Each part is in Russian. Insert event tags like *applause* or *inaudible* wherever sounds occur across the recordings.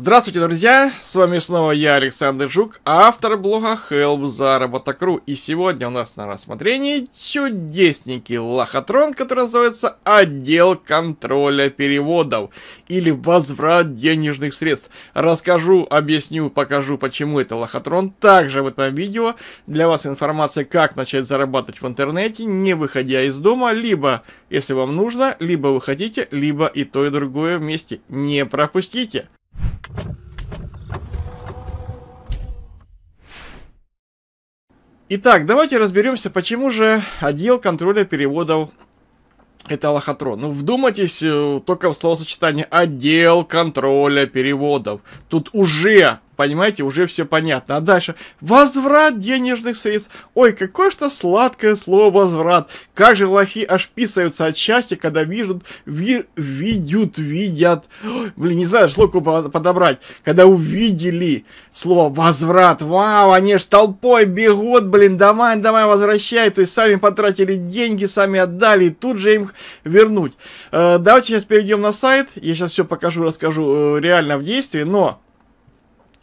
Здравствуйте, друзья! С вами снова я, Александр Жук, автор блога Help Заработок.ру. И сегодня у нас на рассмотрении чудесненький лохотрон, который называется «Отдел контроля переводов» или «Возврат денежных средств». Расскажу, объясню, покажу, почему это лохотрон. Также в этом видео для вас информация, как начать зарабатывать в интернете, не выходя из дома, либо, если вам нужно, либо вы хотите, либо и то, и другое вместе. Не пропустите! Итак, давайте разберемся, почему же отдел контроля переводов это лохотрон. Ну, вдумайтесь э, только в словосочетание «отдел контроля переводов». Тут уже понимаете, уже все понятно. А дальше, возврат денежных средств. Ой, какое что сладкое слово возврат. Как же лохи аж писаются от счастья, когда видят, ви, видят, видят. Ой, блин, не знаю, словку подобрать. Когда увидели слово возврат, вау, они ж толпой бегут, блин, давай, давай, возвращай. То есть сами потратили деньги, сами отдали, и тут же им вернуть. Э, давайте сейчас перейдем на сайт. Я сейчас все покажу, расскажу э, реально в действии, но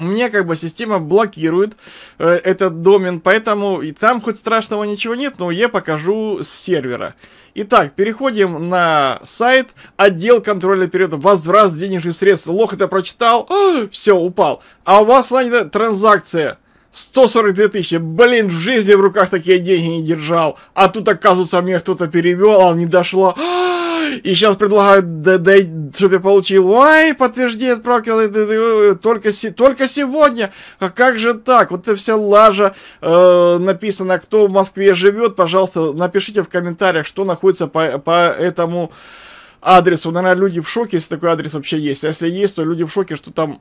мне как бы система блокирует э, этот домен, поэтому и там хоть страшного ничего нет, но я покажу с сервера. Итак, переходим на сайт отдел контроля периода возврат денежных средств. Лох это прочитал, а, все, упал. А у вас найдена транзакция 142 тысячи. Блин, в жизни в руках такие деньги не держал. А тут, оказывается, мне кто-то перевел, а не дошло. А, и сейчас предлагают, да, чтобы я получил, ой, подтвержди отправки э, только, только сегодня, а как же так, вот это вся лажа э, написана, кто в Москве живет, пожалуйста, напишите в комментариях, что находится по, по этому адресу, наверное, люди в шоке, если такой адрес вообще есть, а если есть, то люди в шоке, что там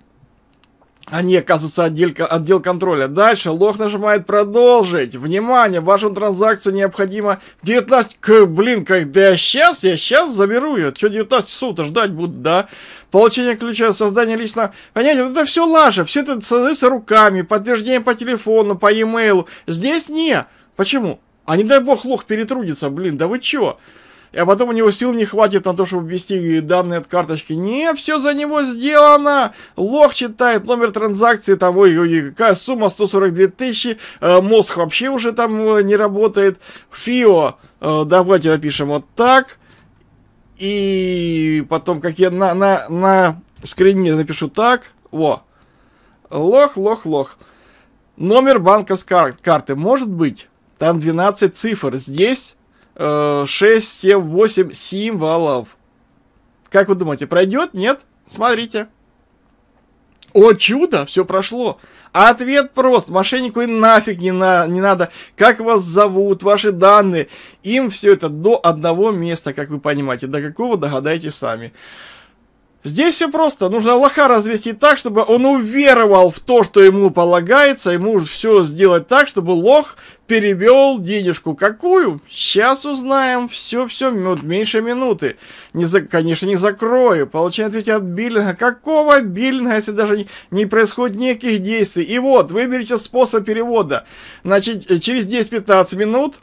они оказываются отдел, отдел контроля. Дальше лох нажимает продолжить. Внимание, вашу транзакцию необходимо 19... К, блин, как да я сейчас, я сейчас заберу ее. Что 19 суток ждать буду, да? Получение ключа, создание личного... Понимаете, это все лажа, все это создается руками, подтверждение по телефону, по e-mail. Здесь не. Почему? А не дай бог лох перетрудится, блин, да вы чё? а потом у него сил не хватит на то, чтобы ввести данные от карточки. Не, все за него сделано. Лох читает номер транзакции того, и какая сумма 142 тысячи. Э, мозг вообще уже там э, не работает. Фио, э, давайте напишем вот так. И потом, как я на, на, на скрине напишу так. Во. Лох, лох, лох. Номер банковской карты может быть. Там 12 цифр. Здесь 6, 7, 8 символов. Как вы думаете, пройдет? Нет? Смотрите. О, чудо, все прошло. ответ прост. Мошеннику и нафиг не, на, не надо. Как вас зовут, ваши данные. Им все это до одного места, как вы понимаете. До какого догадайтесь сами. Здесь все просто. Нужно лоха развести так, чтобы он уверовал в то, что ему полагается. Ему все сделать так, чтобы лох перевел денежку. Какую? Сейчас узнаем. Все-все, минут меньше минуты. Не за, конечно, не закрою. Получаю ответ от биллинга. Какого биллинга, если даже не, не происходит никаких действий? И вот, выберите способ перевода. Значит, э, через 10-15 минут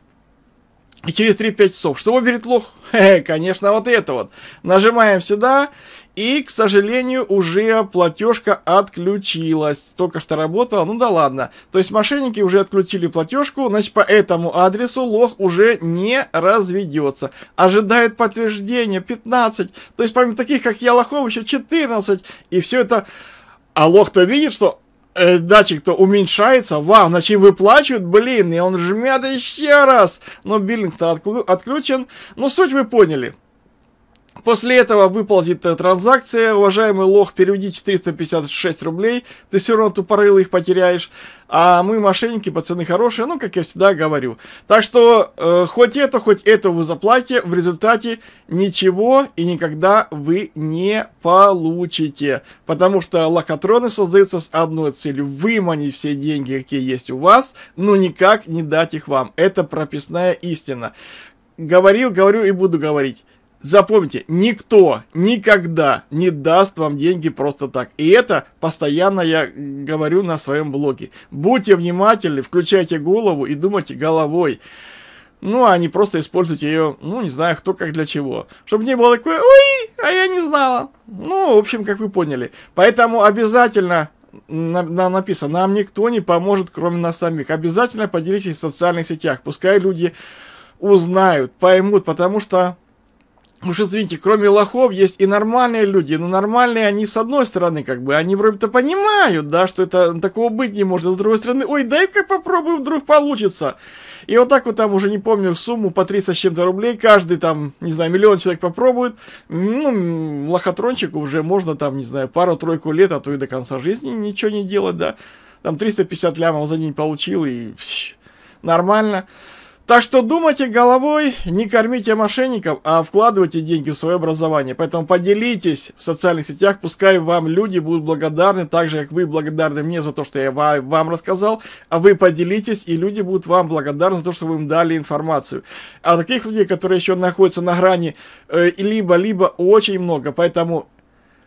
и через 3-5 часов. Что выберет лох? *laughs* конечно, вот это вот. Нажимаем сюда. И, к сожалению, уже платежка отключилась. Только что работала, ну да ладно. То есть мошенники уже отключили платежку, значит по этому адресу лох уже не разведется. Ожидает подтверждения 15. То есть помимо таких, как я, лохов еще 14. И все это... А лох-то видит, что Э, датчик-то уменьшается, вау, значит выплачивают, блин, и он жмет еще раз. Но биллинг-то отклю- отключен. но суть вы поняли. После этого выползет э, транзакция, уважаемый лох, переведи 456 рублей, ты все равно тупорыло их потеряешь, а мы мошенники, пацаны хорошие, ну, как я всегда говорю. Так что, э, хоть это, хоть это вы заплатите, в результате ничего и никогда вы не получите, потому что лохотроны создаются с одной целью, выманить все деньги, какие есть у вас, но никак не дать их вам. Это прописная истина. Говорил, говорю и буду говорить. Запомните, никто никогда не даст вам деньги просто так. И это постоянно я говорю на своем блоге. Будьте внимательны, включайте голову и думайте головой. Ну, а не просто используйте ее, ну, не знаю, кто как для чего. Чтобы не было такое, ой, а я не знала. Ну, в общем, как вы поняли. Поэтому обязательно нам написано, нам никто не поможет, кроме нас самих. Обязательно поделитесь в социальных сетях, пускай люди узнают, поймут, потому что Уж ну, извините, кроме лохов есть и нормальные люди, но ну, нормальные они с одной стороны, как бы, они вроде-то понимают, да, что это ну, такого быть не может, а с другой стороны, ой, дай-ка попробую, вдруг получится. И вот так вот там уже не помню сумму, по 30 с чем-то рублей, каждый там, не знаю, миллион человек попробует, ну, лохотрончику уже можно там, не знаю, пару-тройку лет, а то и до конца жизни ничего не делать, да. Там 350 лямов за день получил и пш, нормально. Нормально. Так что думайте головой, не кормите мошенников, а вкладывайте деньги в свое образование. Поэтому поделитесь в социальных сетях, пускай вам люди будут благодарны, так же, как вы благодарны мне за то, что я вам рассказал, а вы поделитесь, и люди будут вам благодарны за то, что вы им дали информацию. А таких людей, которые еще находятся на грани либо-либо, э, очень много. Поэтому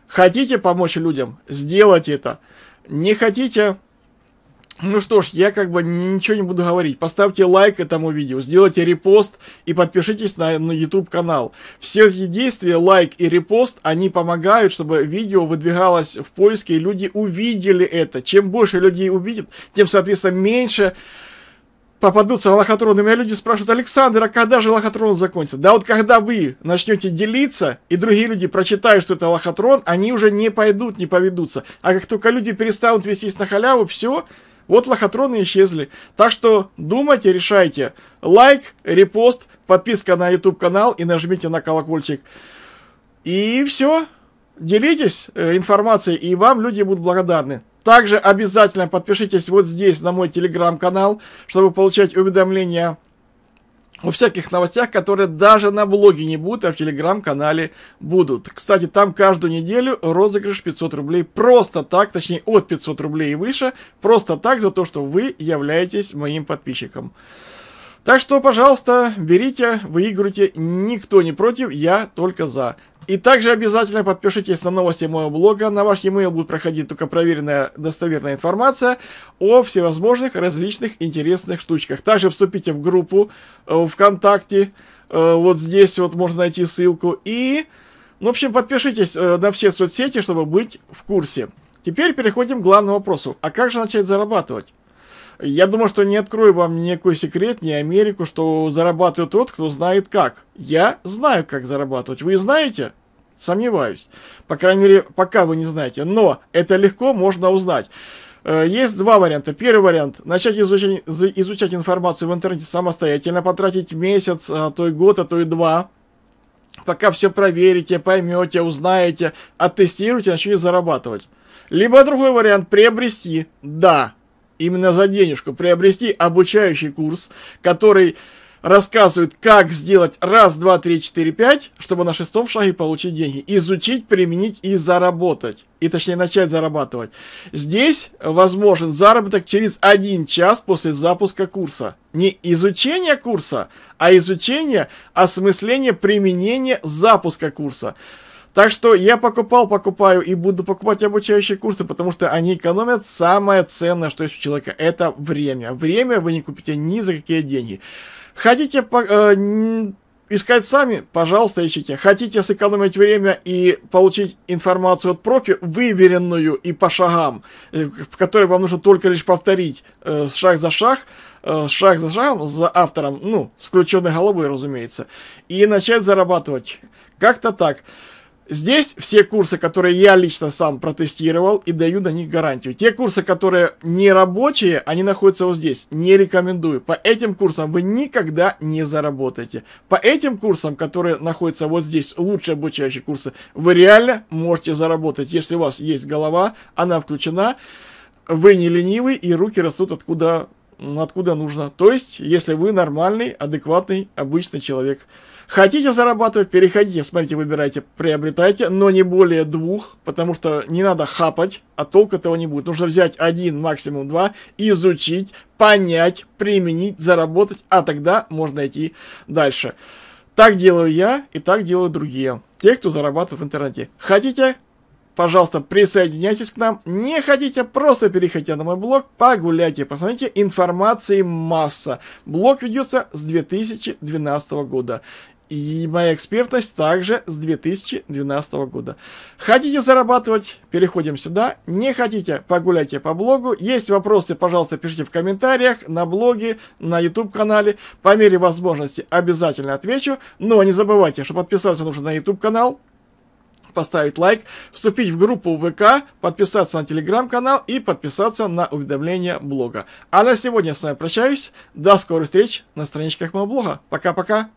хотите помочь людям, сделайте это. Не хотите, ну что ж, я как бы ничего не буду говорить. Поставьте лайк этому видео, сделайте репост и подпишитесь на, на YouTube канал. Все эти действия, лайк и репост, они помогают, чтобы видео выдвигалось в поиске, и люди увидели это. Чем больше людей увидят, тем, соответственно, меньше попадутся лохотроны. Меня люди спрашивают, Александр, а когда же лохотрон закончится? Да вот когда вы начнете делиться, и другие люди прочитают, что это лохотрон, они уже не пойдут, не поведутся. А как только люди перестанут вестись на халяву, все, вот лохотроны исчезли. Так что думайте, решайте. Лайк, репост, подписка на YouTube канал и нажмите на колокольчик. И все. Делитесь э, информацией, и вам люди будут благодарны. Также обязательно подпишитесь вот здесь на мой телеграм-канал, чтобы получать уведомления о всяких новостях, которые даже на блоге не будут, а в телеграм-канале будут. Кстати, там каждую неделю розыгрыш 500 рублей просто так, точнее от 500 рублей и выше, просто так за то, что вы являетесь моим подписчиком. Так что, пожалуйста, берите, выигрывайте, никто не против, я только за. И также обязательно подпишитесь на новости моего блога. На ваш e-mail будет проходить только проверенная достоверная информация о всевозможных различных интересных штучках. Также вступите в группу э, ВКонтакте. Э, вот здесь вот можно найти ссылку. И, ну, в общем, подпишитесь э, на все соцсети, чтобы быть в курсе. Теперь переходим к главному вопросу. А как же начать зарабатывать? Я думаю, что не открою вам никакой секрет, не Америку, что зарабатывает тот, кто знает как. Я знаю, как зарабатывать. Вы знаете? Сомневаюсь. По крайней мере, пока вы не знаете. Но это легко можно узнать. Э, есть два варианта. Первый вариант – начать изучать, изучать информацию в интернете самостоятельно, потратить месяц, а то и год, а то и два, пока все проверите, поймете, узнаете, оттестируете, начнете зарабатывать. Либо другой вариант – приобрести. Да, именно за денежку приобрести обучающий курс, который рассказывает, как сделать раз, два, три, четыре, пять, чтобы на шестом шаге получить деньги. Изучить, применить и заработать. И точнее начать зарабатывать. Здесь возможен заработок через один час после запуска курса. Не изучение курса, а изучение, осмысление, применение запуска курса. Так что я покупал, покупаю и буду покупать обучающие курсы, потому что они экономят самое ценное, что есть у человека. Это время. Время вы не купите ни за какие деньги. Хотите по, э, искать сами? Пожалуйста, ищите. Хотите сэкономить время и получить информацию от профи, выверенную и по шагам, э, в которой вам нужно только лишь повторить э, шаг за шаг, э, шаг за шагом за автором, ну, с включенной головой, разумеется, и начать зарабатывать. Как-то так. Здесь все курсы, которые я лично сам протестировал и даю на них гарантию. Те курсы, которые не рабочие, они находятся вот здесь. Не рекомендую. По этим курсам вы никогда не заработаете. По этим курсам, которые находятся вот здесь, лучшие обучающие курсы, вы реально можете заработать. Если у вас есть голова, она включена, вы не ленивый и руки растут откуда ну, откуда нужно. То есть, если вы нормальный, адекватный, обычный человек. Хотите зарабатывать, переходите, смотрите, выбирайте, приобретайте, но не более двух, потому что не надо хапать, а толк этого не будет. Нужно взять один, максимум два, изучить, понять, применить, заработать, а тогда можно идти дальше. Так делаю я и так делают другие, те, кто зарабатывает в интернете. Хотите, пожалуйста, присоединяйтесь к нам. Не хотите, просто переходите на мой блог, погуляйте, посмотрите, информации масса. Блог ведется с 2012 года. И моя экспертность также с 2012 года. Хотите зарабатывать? Переходим сюда. Не хотите? Погуляйте по блогу. Есть вопросы, пожалуйста, пишите в комментариях, на блоге, на YouTube-канале. По мере возможности обязательно отвечу. Но не забывайте, что подписаться нужно на YouTube-канал, поставить лайк, вступить в группу ВК, подписаться на телеграм-канал и подписаться на уведомления блога. А на сегодня с вами прощаюсь. До скорых встреч на страничках моего блога. Пока-пока.